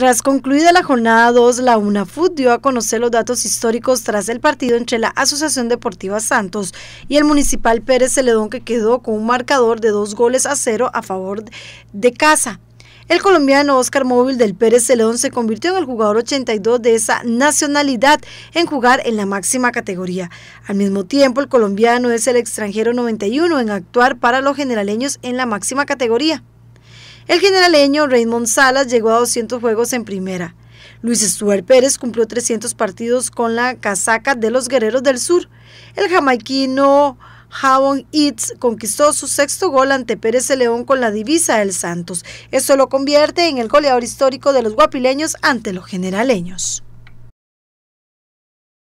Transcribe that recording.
Tras concluida la jornada 2, la UNAFUT dio a conocer los datos históricos tras el partido entre la Asociación Deportiva Santos y el Municipal Pérez Celedón que quedó con un marcador de dos goles a cero a favor de casa. El colombiano Oscar Móvil del Pérez Celedón se convirtió en el jugador 82 de esa nacionalidad en jugar en la máxima categoría. Al mismo tiempo, el colombiano es el extranjero 91 en actuar para los generaleños en la máxima categoría. El generaleño Raymond Salas llegó a 200 juegos en primera. Luis Stuart Pérez cumplió 300 partidos con la casaca de los Guerreros del Sur. El jamaiquino Javon Eats conquistó su sexto gol ante Pérez León con la divisa del Santos. Esto lo convierte en el goleador histórico de los guapileños ante los generaleños.